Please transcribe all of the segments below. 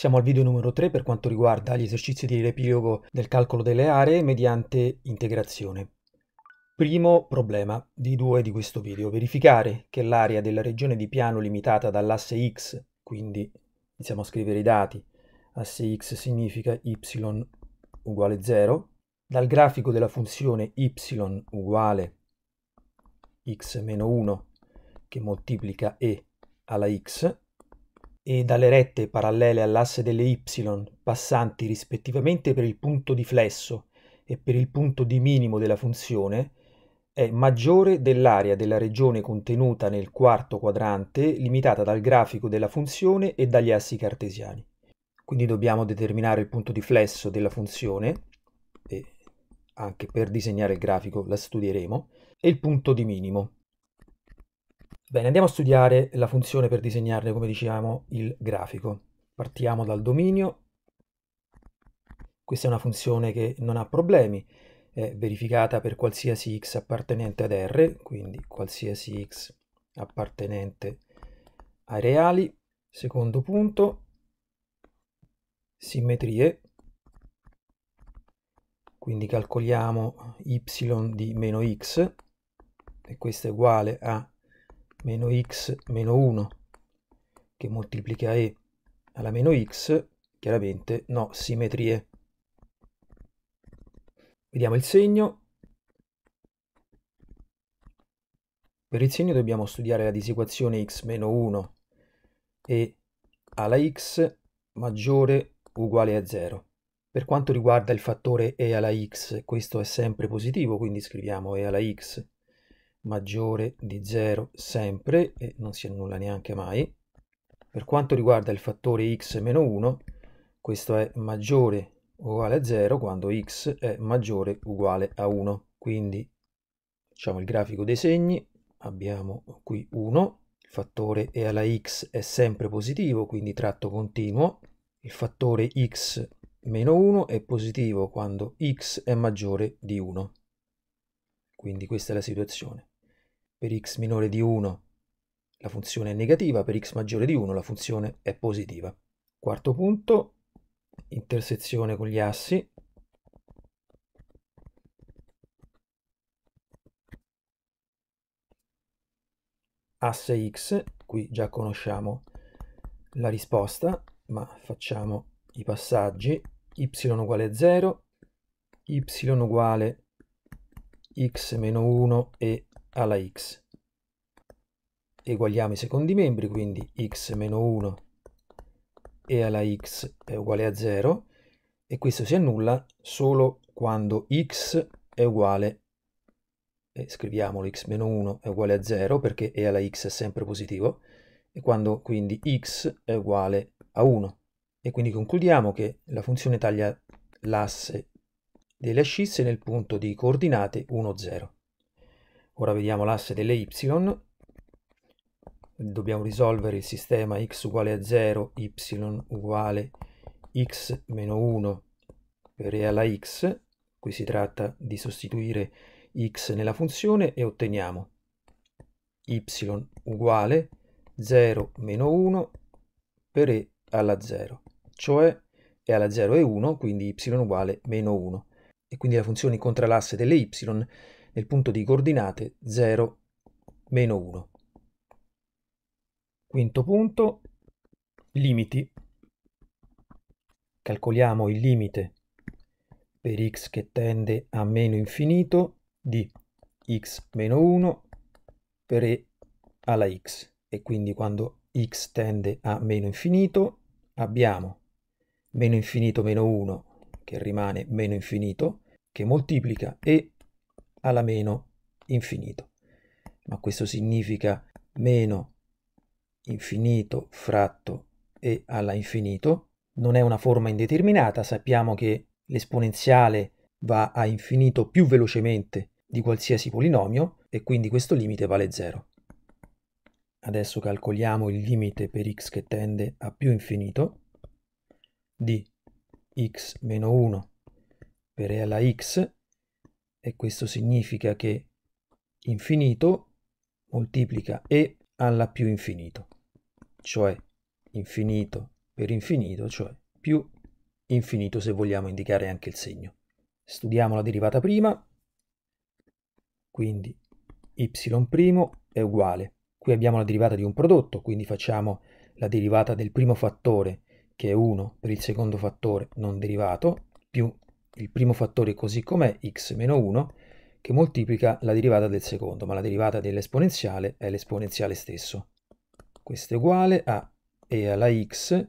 Siamo al video numero 3 per quanto riguarda gli esercizi di riepilogo del calcolo delle aree mediante integrazione. Primo problema di due di questo video, verificare che l'area della regione di piano limitata dall'asse x, quindi iniziamo a scrivere i dati, asse x significa y uguale 0, dal grafico della funzione y uguale x meno 1 che moltiplica e alla x e dalle rette parallele all'asse delle y, passanti rispettivamente per il punto di flesso e per il punto di minimo della funzione, è maggiore dell'area della regione contenuta nel quarto quadrante limitata dal grafico della funzione e dagli assi cartesiani. Quindi dobbiamo determinare il punto di flesso della funzione, e anche per disegnare il grafico la studieremo, e il punto di minimo. Bene, andiamo a studiare la funzione per disegnarne, come dicevamo, il grafico. Partiamo dal dominio. Questa è una funzione che non ha problemi, è verificata per qualsiasi x appartenente ad R, quindi qualsiasi x appartenente ai reali. Secondo punto, simmetrie, quindi calcoliamo y di meno x, e questo è uguale a meno x meno 1 che moltiplica e alla meno x, chiaramente no simmetrie. Vediamo il segno. Per il segno dobbiamo studiare la disequazione x meno 1 e alla x maggiore uguale a 0. Per quanto riguarda il fattore e alla x, questo è sempre positivo, quindi scriviamo e alla x maggiore di 0 sempre e non si annulla neanche mai. Per quanto riguarda il fattore x meno 1, questo è maggiore o uguale a 0 quando x è maggiore o uguale a 1. Quindi facciamo il grafico dei segni, abbiamo qui 1, il fattore e alla x è sempre positivo, quindi tratto continuo, il fattore x meno 1 è positivo quando x è maggiore di 1. Quindi questa è la situazione per x minore di 1 la funzione è negativa, per x maggiore di 1 la funzione è positiva. Quarto punto, intersezione con gli assi. Asse x, qui già conosciamo la risposta, ma facciamo i passaggi. y uguale 0, y uguale x meno 1 e alla x. Eguagliamo i secondi membri, quindi x meno 1 e alla x è uguale a 0 e questo si annulla solo quando x è uguale, e eh, scriviamolo x meno 1 è uguale a 0 perché e alla x è sempre positivo, e quando quindi x è uguale a 1. E quindi concludiamo che la funzione taglia l'asse delle ascisse nel punto di coordinate 1, 0. Ora vediamo l'asse delle y, dobbiamo risolvere il sistema x uguale a 0, y uguale x meno 1 per e alla x, qui si tratta di sostituire x nella funzione e otteniamo y uguale 0 meno 1 per e alla 0, cioè e alla 0 è 1, quindi y uguale meno 1. E quindi la funzione incontra l'asse delle y nel punto di coordinate 0, meno 1. Quinto punto, limiti. Calcoliamo il limite per x che tende a meno infinito di x meno 1 per e alla x. E quindi quando x tende a meno infinito abbiamo meno infinito meno 1 che rimane meno infinito che moltiplica e alla meno infinito. Ma questo significa meno infinito fratto e alla infinito. Non è una forma indeterminata, sappiamo che l'esponenziale va a infinito più velocemente di qualsiasi polinomio e quindi questo limite vale 0. Adesso calcoliamo il limite per x che tende a più infinito di x meno 1 per e alla x e questo significa che infinito moltiplica e alla più infinito, cioè infinito per infinito, cioè più infinito se vogliamo indicare anche il segno. Studiamo la derivata prima, quindi y' è uguale. Qui abbiamo la derivata di un prodotto, quindi facciamo la derivata del primo fattore, che è 1 per il secondo fattore non derivato, più il primo fattore così com'è, x meno 1, che moltiplica la derivata del secondo, ma la derivata dell'esponenziale è l'esponenziale stesso. Questo è uguale a e alla x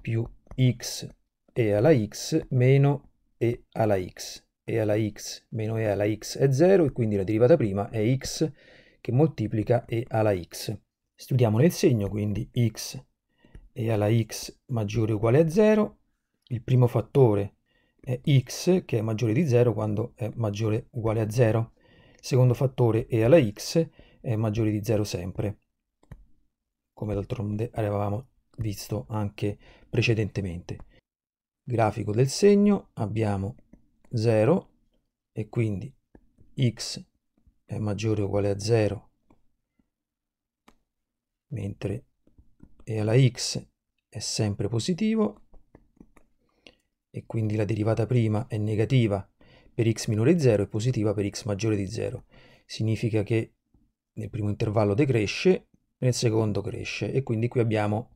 più x e alla x meno e alla x. e alla x meno e alla x è 0 e quindi la derivata prima è x che moltiplica e alla x. Studiamo nel segno, quindi x e alla x maggiore o uguale a 0, il primo fattore x che è maggiore di 0 quando è maggiore o uguale a 0. Il secondo fattore e alla x è maggiore di 0 sempre, come d'altronde avevamo visto anche precedentemente. Grafico del segno, abbiamo 0 e quindi x è maggiore o uguale a 0, mentre e alla x è sempre positivo e quindi la derivata prima è negativa per x minore di 0 e positiva per x maggiore di 0. Significa che nel primo intervallo decresce, nel secondo cresce e quindi qui abbiamo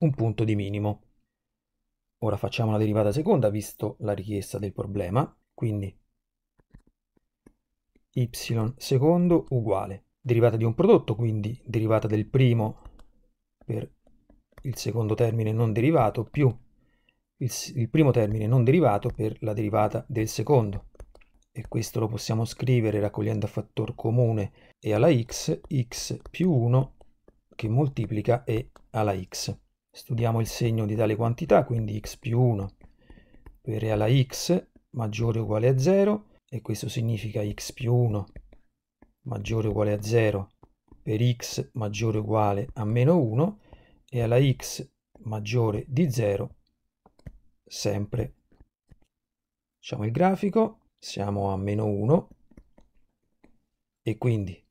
un punto di minimo. Ora facciamo la derivata seconda visto la richiesta del problema, quindi y secondo uguale derivata di un prodotto, quindi derivata del primo per il secondo termine non derivato più il, il primo termine non derivato per la derivata del secondo. E questo lo possiamo scrivere raccogliendo a fattore comune e alla x, x più 1 che moltiplica e alla x. Studiamo il segno di tale quantità, quindi x più 1 per e alla x maggiore o uguale a 0 e questo significa x più 1 maggiore o uguale a 0 per x maggiore o uguale a meno 1 e alla x maggiore di 0 sempre. Facciamo il grafico, siamo a meno 1 e quindi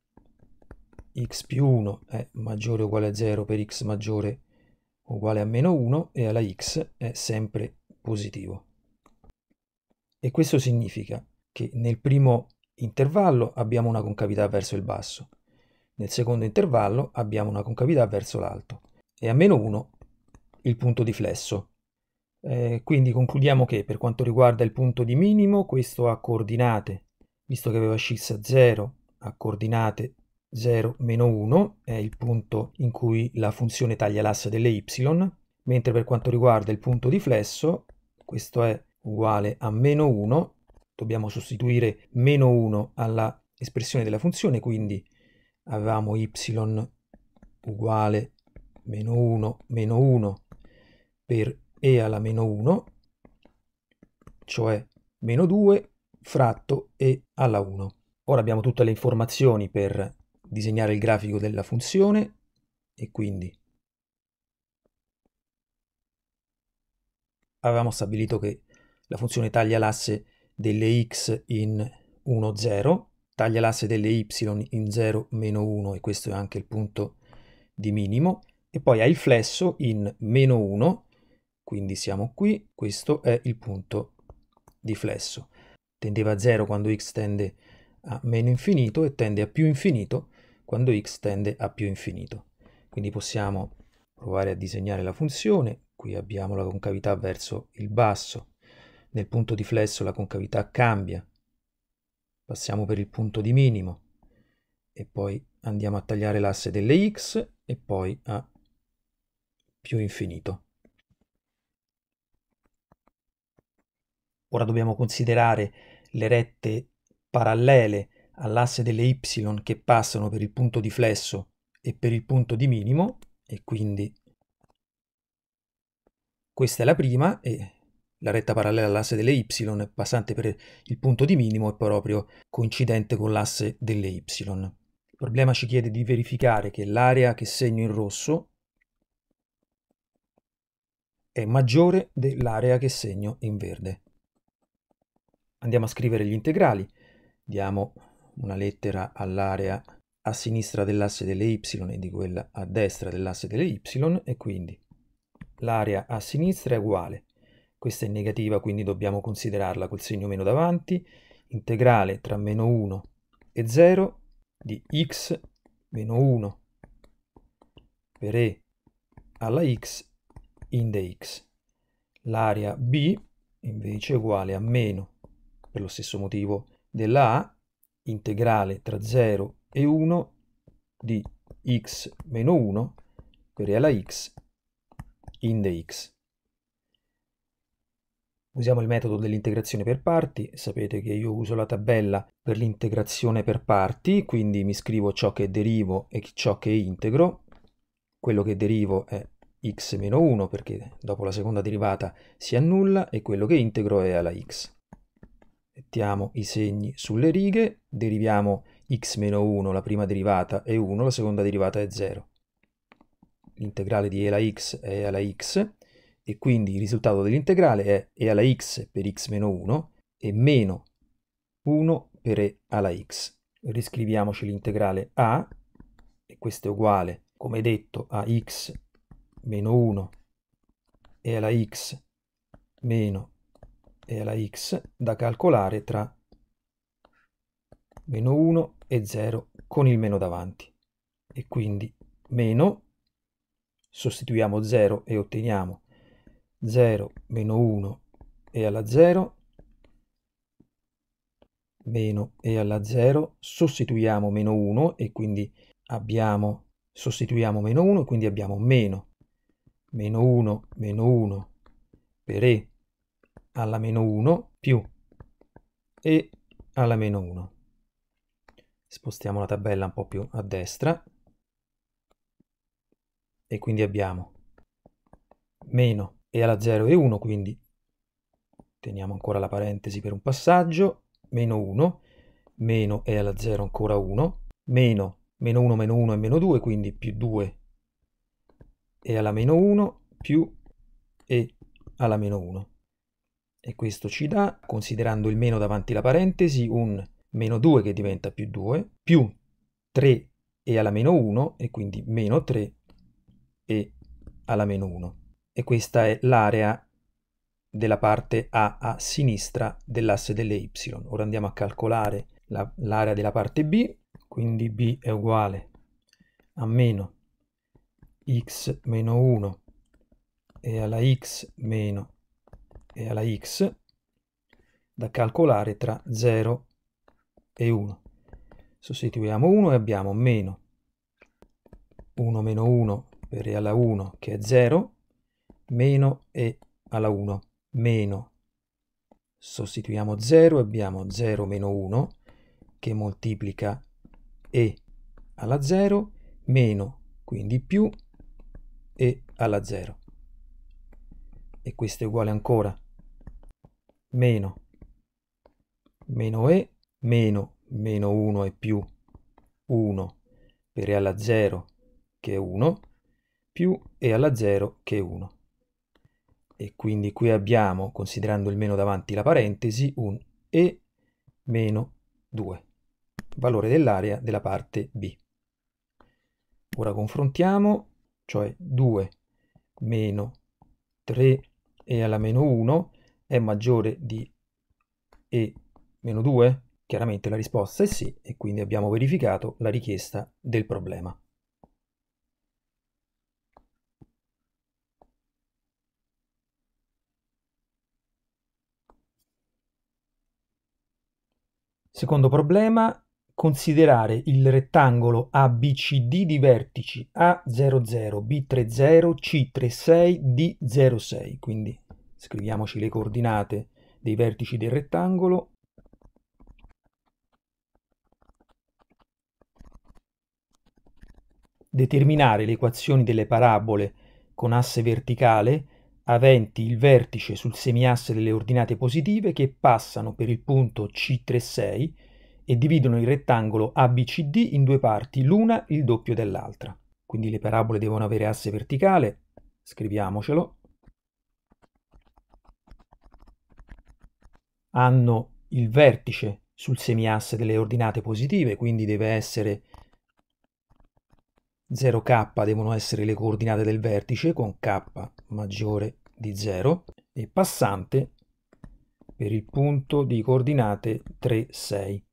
x più 1 è maggiore o uguale a 0 per x maggiore o uguale a meno 1 e alla x è sempre positivo. E questo significa che nel primo intervallo abbiamo una concavità verso il basso, nel secondo intervallo abbiamo una concavità verso l'alto e a meno 1 il punto di flesso eh, quindi concludiamo che per quanto riguarda il punto di minimo, questo ha coordinate, visto che aveva scissa 0, ha coordinate 0, meno 1, è il punto in cui la funzione taglia l'asse delle y, mentre per quanto riguarda il punto di flesso, questo è uguale a meno 1, dobbiamo sostituire meno 1 alla espressione della funzione, quindi avevamo y uguale meno 1 meno 1 per e alla meno 1, cioè meno 2 fratto e alla 1. Ora abbiamo tutte le informazioni per disegnare il grafico della funzione e quindi avevamo stabilito che la funzione taglia l'asse delle x in 1, 0, taglia l'asse delle y in 0, meno 1 e questo è anche il punto di minimo e poi ha il flesso in meno 1 quindi siamo qui, questo è il punto di flesso. Tendeva a 0 quando x tende a meno infinito e tende a più infinito quando x tende a più infinito. Quindi possiamo provare a disegnare la funzione. Qui abbiamo la concavità verso il basso. Nel punto di flesso la concavità cambia. Passiamo per il punto di minimo e poi andiamo a tagliare l'asse delle x e poi a più infinito. Ora dobbiamo considerare le rette parallele all'asse delle y che passano per il punto di flesso e per il punto di minimo e quindi questa è la prima e la retta parallela all'asse delle y passante per il punto di minimo è proprio coincidente con l'asse delle y. Il problema ci chiede di verificare che l'area che segno in rosso è maggiore dell'area che segno in verde andiamo a scrivere gli integrali, diamo una lettera all'area a sinistra dell'asse delle y e di quella a destra dell'asse delle y e quindi l'area a sinistra è uguale. Questa è negativa quindi dobbiamo considerarla col segno meno davanti, integrale tra meno 1 e 0 di x meno 1 per e alla x in dx. L'area b invece è uguale a meno per lo stesso motivo della A, integrale tra 0 e 1 di x meno 1 querela x in dx. Usiamo il metodo dell'integrazione per parti, sapete che io uso la tabella per l'integrazione per parti, quindi mi scrivo ciò che derivo e ciò che integro. Quello che derivo è x-1 meno perché dopo la seconda derivata si annulla e quello che integro è alla x mettiamo i segni sulle righe, deriviamo x meno 1, la prima derivata è 1, la seconda derivata è 0. L'integrale di e alla x è e alla x e quindi il risultato dell'integrale è e alla x per x meno 1 e meno 1 per e alla x. Riscriviamoci l'integrale a e questo è uguale, come detto, a x meno 1 e alla x meno e alla x da calcolare tra meno 1 e 0 con il meno davanti. E quindi meno, sostituiamo 0 e otteniamo 0 meno 1 e alla 0, meno e alla 0, sostituiamo meno 1 e quindi abbiamo, sostituiamo meno 1 e quindi abbiamo meno, meno 1, meno 1 per e alla meno 1 più e alla meno 1. Spostiamo la tabella un po' più a destra e quindi abbiamo meno e alla 0 e 1, quindi teniamo ancora la parentesi per un passaggio, meno 1, meno e alla 0 ancora 1, meno, meno 1, meno 1 e meno 2, quindi più 2 e alla meno 1 più e alla meno 1 e questo ci dà, considerando il meno davanti la parentesi, un meno 2 che diventa più 2, più 3 e alla meno 1 e quindi meno 3 e alla meno 1. E questa è l'area della parte A a sinistra dell'asse delle y. Ora andiamo a calcolare l'area della parte B, quindi B è uguale a meno x meno 1 e alla x meno e alla x da calcolare tra 0 e 1. Sostituiamo 1 e abbiamo meno 1 meno 1 per e alla 1 che è 0, meno e alla 1, meno. Sostituiamo 0 e abbiamo 0 meno 1 che moltiplica e alla 0, meno, quindi più, e alla 0. E questo è uguale ancora meno meno e meno meno 1 e più 1 per e alla 0 che è 1 più e alla 0 che è 1 e quindi qui abbiamo considerando il meno davanti la parentesi un e meno 2 valore dell'area della parte B ora confrontiamo cioè 2 meno 3 e alla meno 1 è maggiore di E-2? Chiaramente la risposta è sì e quindi abbiamo verificato la richiesta del problema. Secondo problema, considerare il rettangolo ABCD di vertici A00, B30, C36, D06, quindi Scriviamoci le coordinate dei vertici del rettangolo. Determinare le equazioni delle parabole con asse verticale aventi il vertice sul semiasse delle ordinate positive che passano per il punto C36 e dividono il rettangolo ABCD in due parti, l'una il doppio dell'altra. Quindi le parabole devono avere asse verticale, scriviamocelo, hanno il vertice sul semiasse delle ordinate positive, quindi deve essere 0k devono essere le coordinate del vertice con k maggiore di 0 e passante per il punto di coordinate 3, 6.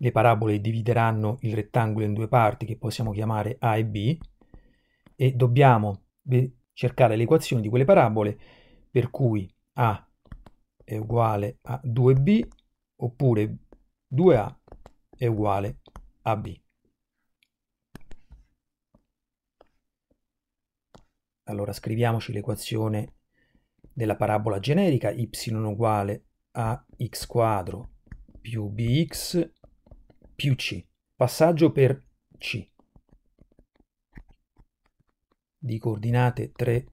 Le parabole divideranno il rettangolo in due parti che possiamo chiamare A e B e dobbiamo eh, cercare l'equazione di quelle parabole per cui A è uguale a 2B oppure 2A è uguale a B. Allora scriviamoci l'equazione della parabola generica y uguale a x quadro più bx più c. Passaggio per c di coordinate 3,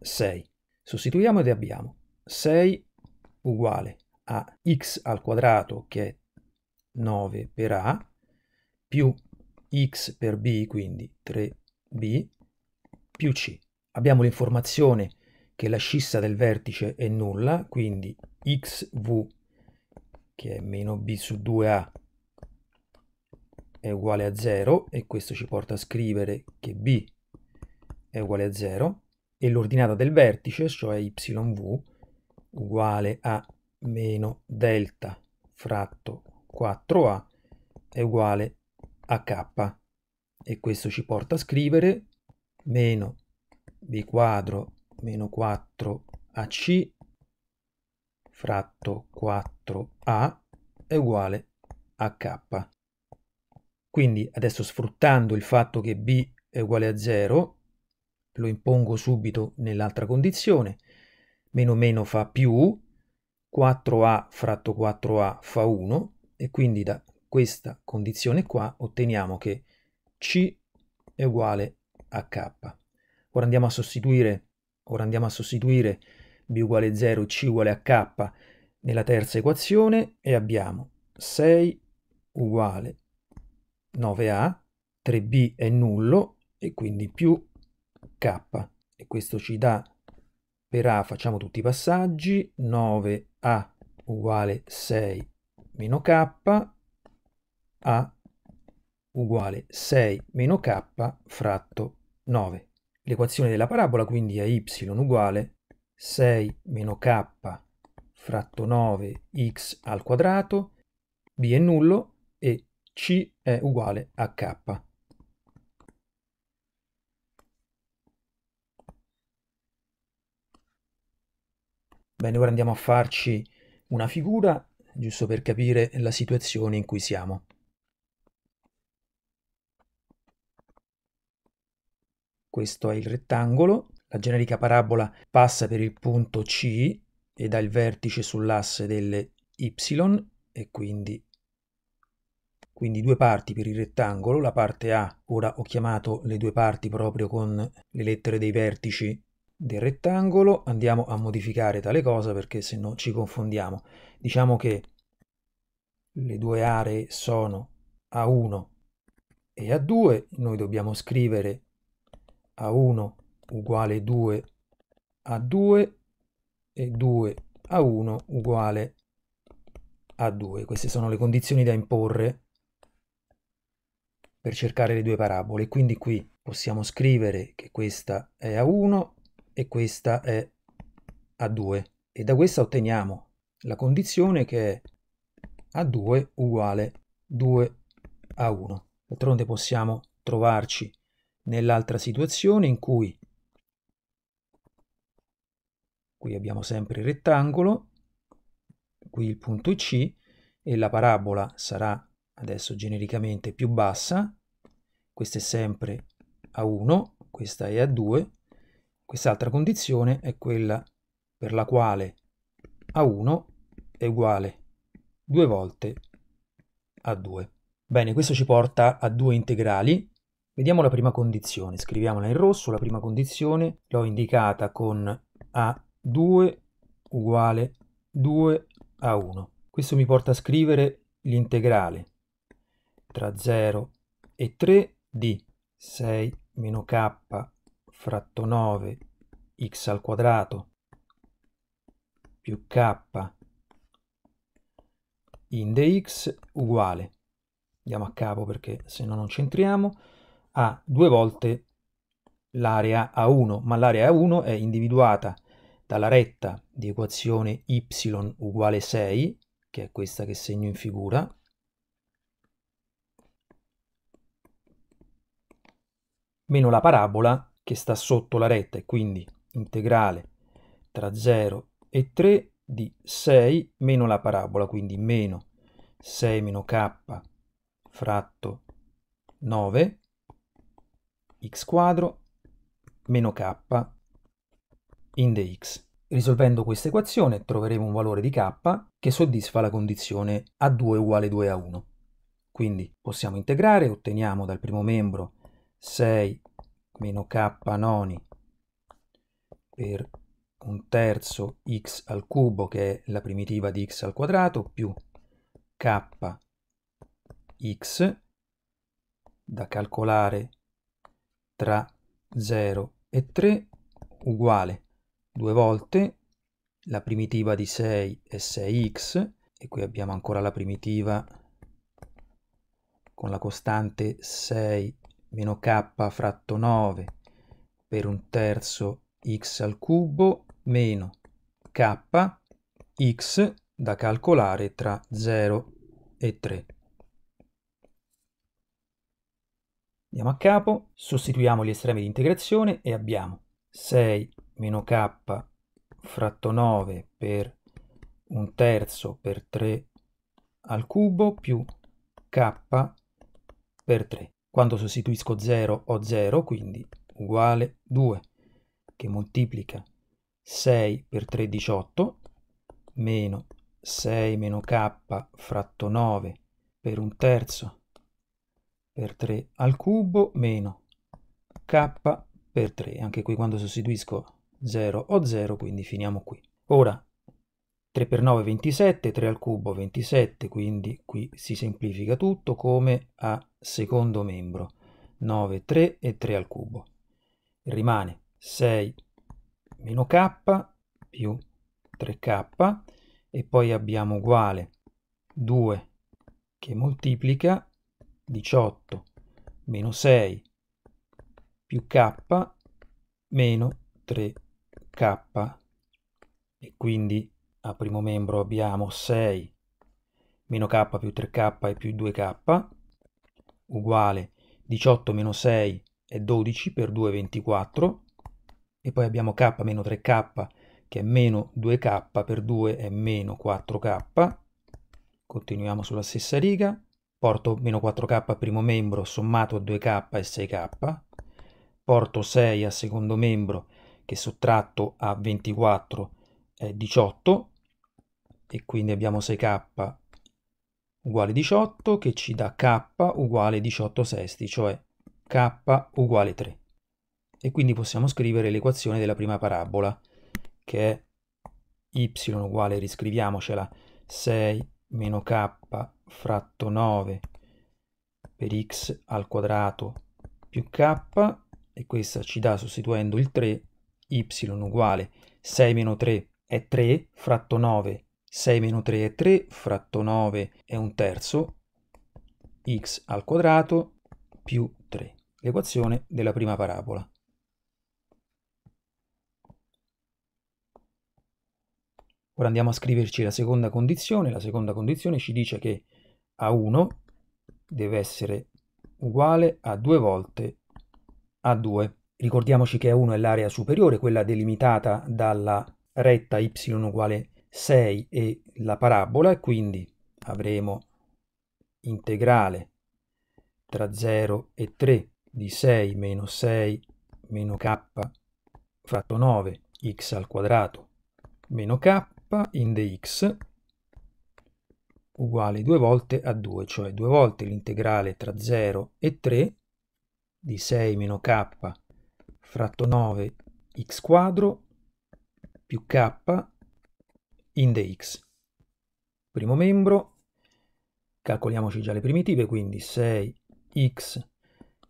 6. Sostituiamo ed abbiamo 6 uguale a x al quadrato che è 9 per a più x per b quindi 3b più c. Abbiamo l'informazione che la scissa del vertice è nulla quindi xv che è meno b su 2a è uguale a 0 e questo ci porta a scrivere che b è uguale a 0 e l'ordinata del vertice, cioè yv, uguale a meno delta fratto 4a è uguale a k. E questo ci porta a scrivere meno b quadro meno 4ac fratto 4a è uguale a k. Quindi adesso sfruttando il fatto che b è uguale a 0, lo impongo subito nell'altra condizione, meno meno fa più, 4a fratto 4a fa 1 e quindi da questa condizione qua otteniamo che c è uguale a k. Ora andiamo a sostituire, ora andiamo a sostituire b uguale 0, c uguale a k nella terza equazione e abbiamo 6 uguale 9a, 3b è nullo e quindi più K e questo ci dà per A facciamo tutti i passaggi 9A uguale 6 meno K A uguale 6 meno K fratto 9 l'equazione della parabola quindi è y uguale 6 meno K fratto 9x al quadrato b è nullo e c è uguale a K Bene, ora andiamo a farci una figura, giusto per capire la situazione in cui siamo. Questo è il rettangolo, la generica parabola passa per il punto C ed ha il vertice sull'asse delle y e quindi, quindi due parti per il rettangolo, la parte A, ora ho chiamato le due parti proprio con le lettere dei vertici del rettangolo andiamo a modificare tale cosa perché se no ci confondiamo. Diciamo che le due aree sono A1 e A2, noi dobbiamo scrivere A1 uguale 2 A2 e 2 A1 uguale A2. Queste sono le condizioni da imporre per cercare le due parabole. Quindi qui possiamo scrivere che questa è A1 e questa è A2 e da questa otteniamo la condizione che è A2 uguale 2 a 1. D'altronde possiamo trovarci nell'altra situazione in cui qui abbiamo sempre il rettangolo, qui il punto C e la parabola sarà adesso genericamente più bassa, questa è sempre A1, questa è A2, Quest'altra condizione è quella per la quale A1 è uguale due volte A2. Bene, questo ci porta a due integrali. Vediamo la prima condizione, scriviamola in rosso, la prima condizione l'ho indicata con A2 uguale 2 a 1. Questo mi porta a scrivere l'integrale tra 0 e 3 di 6 meno k fratto 9 x al quadrato più k in dx uguale, andiamo a capo perché se no non centriamo, a due volte l'area A1, ma l'area A1 è individuata dalla retta di equazione y uguale 6, che è questa che segno in figura, meno la parabola che sta sotto la retta e quindi integrale tra 0 e 3 di 6 meno la parabola, quindi meno 6 meno k fratto 9 x quadro meno k in dx. Risolvendo questa equazione troveremo un valore di k che soddisfa la condizione a2 uguale 2 a 1. Quindi possiamo integrare, otteniamo dal primo membro 6 meno k noni per un terzo x al cubo che è la primitiva di x al quadrato più k x da calcolare tra 0 e 3 uguale due volte la primitiva di 6 è 6x e qui abbiamo ancora la primitiva con la costante 6 meno k fratto 9 per un terzo x al cubo meno k x da calcolare tra 0 e 3. Andiamo a capo, sostituiamo gli estremi di integrazione e abbiamo 6 meno k fratto 9 per un terzo per 3 al cubo più k per 3. Quando sostituisco 0 ho 0, quindi uguale 2, che moltiplica 6 per 3 18, meno 6 meno k fratto 9 per un terzo per 3 al cubo, meno k per 3. Anche qui quando sostituisco 0 ho 0, quindi finiamo qui. Ora, 3 per 9 27, 3 al cubo 27, quindi qui si semplifica tutto come a secondo membro, 9, 3 e 3 al cubo. Rimane 6 meno k più 3k e poi abbiamo uguale 2 che moltiplica 18 meno 6 più k meno 3k e quindi a primo membro abbiamo 6 meno k più 3k e più 2k uguale 18 meno 6 è 12 per 2 è 24 e poi abbiamo k meno 3k che è meno 2k per 2 è meno 4k continuiamo sulla stessa riga porto meno 4k a primo membro sommato a 2k e 6k porto 6 a secondo membro che sottratto a 24 è 18 e quindi abbiamo 6k uguale 18 che ci dà k uguale 18 sesti, cioè k uguale 3. E quindi possiamo scrivere l'equazione della prima parabola, che è y uguale, riscriviamocela, 6 meno k fratto 9 per x al quadrato più k, e questa ci dà, sostituendo il 3, y uguale 6 meno 3 è 3 fratto 9 6 meno 3 è 3, fratto 9 è un terzo, x al quadrato più 3, l'equazione della prima parabola. Ora andiamo a scriverci la seconda condizione, la seconda condizione ci dice che A1 deve essere uguale a 2 volte A2. Ricordiamoci che A1 è l'area superiore, quella delimitata dalla retta y uguale a 6 e la parabola e quindi avremo integrale tra 0 e 3 di 6 meno 6 meno k fratto 9 x al quadrato meno k in dx uguale 2 volte a 2, cioè 2 volte l'integrale tra 0 e 3 di 6 meno k fratto 9 x quadro più k in dx. Primo membro, calcoliamoci già le primitive, quindi 6x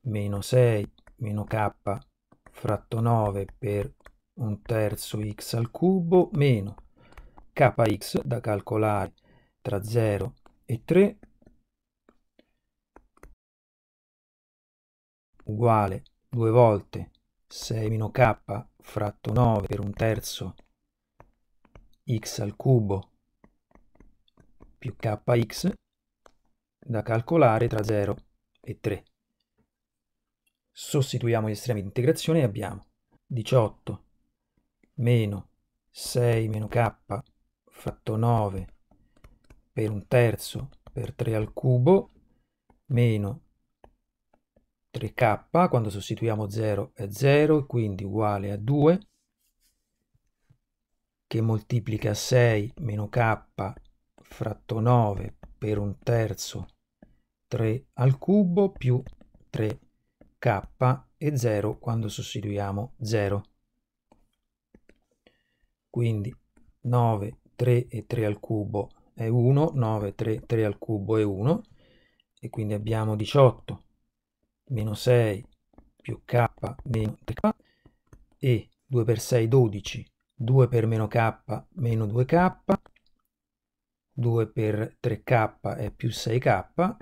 meno 6 meno k fratto 9 per un terzo x al cubo meno kx da calcolare tra 0 e 3 uguale 2 volte 6 meno k fratto 9 per un terzo x x al cubo più kx da calcolare tra 0 e 3. Sostituiamo gli estremi di integrazione e abbiamo 18 meno 6 meno k fratto 9 per un terzo per 3 al cubo meno 3k, quando sostituiamo 0 è 0, quindi uguale a 2 che moltiplica 6 meno k fratto 9 per un terzo 3 al cubo più 3k e 0 quando sostituiamo 0. Quindi 9, 3 e 3 al cubo è 1, 9, 3, 3 al cubo è 1 e quindi abbiamo 18 meno 6 più k meno 3k e 2 per 6 12 2 per meno k meno 2k, 2 per 3k è più 6k,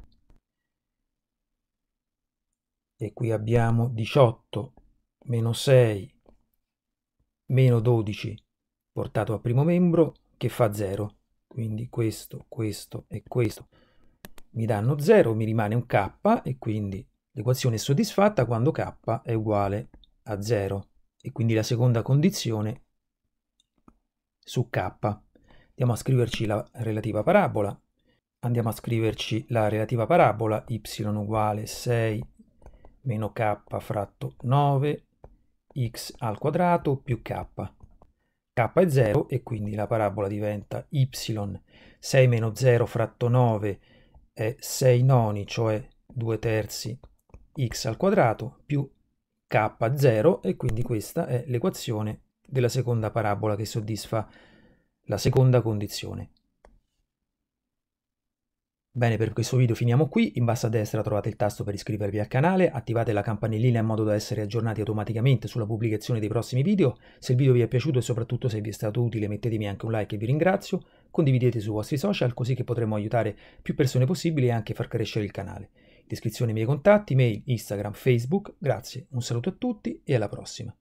e qui abbiamo 18 meno 6 meno 12 portato al primo membro che fa 0 quindi questo, questo e questo mi danno 0 mi rimane un k e quindi l'equazione è soddisfatta quando k è uguale a 0 e quindi la seconda condizione su K. Andiamo a scriverci la relativa parabola, andiamo a scriverci la relativa parabola y uguale 6 meno k fratto 9 x al quadrato più k. k è 0 e quindi la parabola diventa y 6 meno 0 fratto 9 è 6 noni, cioè 2 terzi x al quadrato più k0 e quindi questa è l'equazione della seconda parabola che soddisfa la seconda condizione. Bene, per questo video finiamo qui, in basso a destra trovate il tasto per iscrivervi al canale, attivate la campanellina in modo da essere aggiornati automaticamente sulla pubblicazione dei prossimi video, se il video vi è piaciuto e soprattutto se vi è stato utile mettetemi anche un like e vi ringrazio, condividete sui vostri social così che potremo aiutare più persone possibili e anche far crescere il canale. In descrizione i miei contatti, mail, Instagram, Facebook, grazie, un saluto a tutti e alla prossima.